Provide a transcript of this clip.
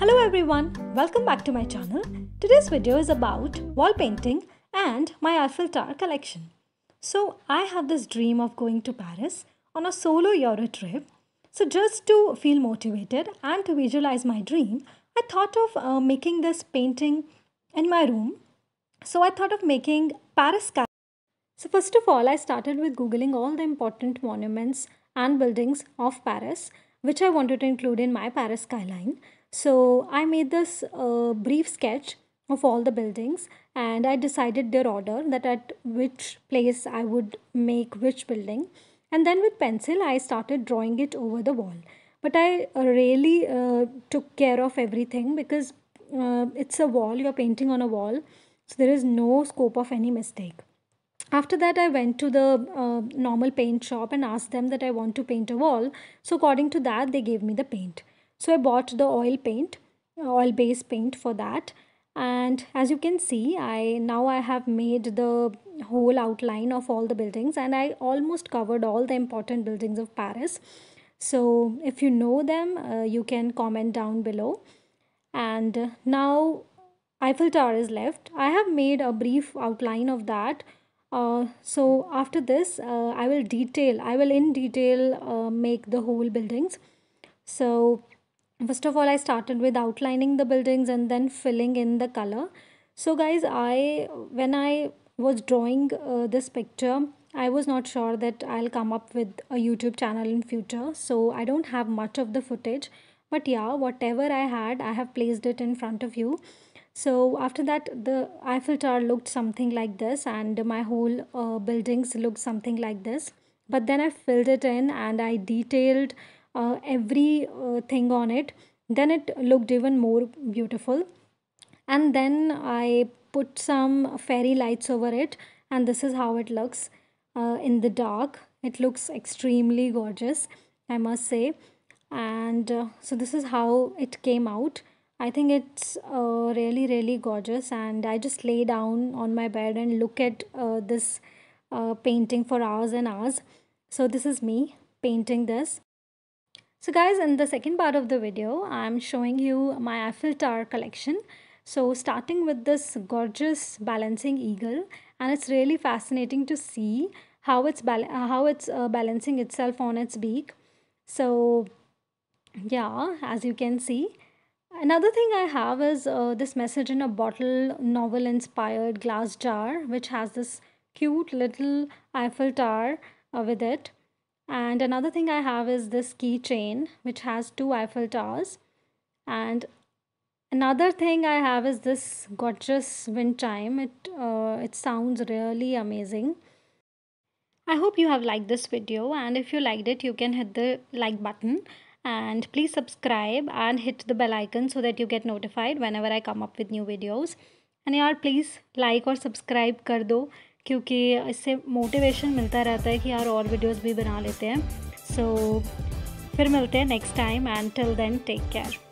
Hello everyone, welcome back to my channel. Today's video is about wall painting and my Eiffel Tower collection. So I have this dream of going to Paris on a solo Euro trip. So just to feel motivated and to visualize my dream, I thought of uh, making this painting in my room. So I thought of making Paris. So first of all, I started with googling all the important monuments and buildings of Paris which I wanted to include in my Paris skyline. So I made this uh, brief sketch of all the buildings and I decided their order that at which place I would make which building. And then with pencil, I started drawing it over the wall. But I uh, really uh, took care of everything because uh, it's a wall, you're painting on a wall. So there is no scope of any mistake after that i went to the uh, normal paint shop and asked them that i want to paint a wall so according to that they gave me the paint so i bought the oil paint uh, oil based paint for that and as you can see i now i have made the whole outline of all the buildings and i almost covered all the important buildings of paris so if you know them uh, you can comment down below and now eiffel tower is left i have made a brief outline of that uh, so after this, uh, I will detail, I will in detail uh, make the whole buildings. So first of all, I started with outlining the buildings and then filling in the color. So guys, I when I was drawing uh, this picture, I was not sure that I'll come up with a YouTube channel in future. So I don't have much of the footage. But yeah, whatever I had, I have placed it in front of you so after that, the Eiffel Tower looked something like this, and my whole uh, buildings looked something like this. But then I filled it in and I detailed uh, every uh, thing on it. Then it looked even more beautiful. And then I put some fairy lights over it, and this is how it looks uh, in the dark. It looks extremely gorgeous, I must say. And uh, so this is how it came out I think it's uh, really, really gorgeous. And I just lay down on my bed and look at uh, this uh, painting for hours and hours. So, this is me painting this. So, guys, in the second part of the video, I'm showing you my Eiffel Tower collection. So, starting with this gorgeous balancing eagle, and it's really fascinating to see how it's, bal uh, how it's uh, balancing itself on its beak. So, yeah, as you can see Another thing I have is uh, this message in a bottle novel inspired glass jar, which has this cute little Eiffel Tower uh, with it. And another thing I have is this keychain, which has two Eiffel Towers. And another thing I have is this gorgeous wind chime. It, uh, it sounds really amazing. I hope you have liked this video and if you liked it, you can hit the like button. and please subscribe and hit the bell icon so that you get notified whenever I come up with new videos. and यार please like और subscribe कर दो क्योंकि इससे motivation मिलता रहता है कि यार और videos भी बना लेते हैं so, फिर मिलते हैं next time and till then take care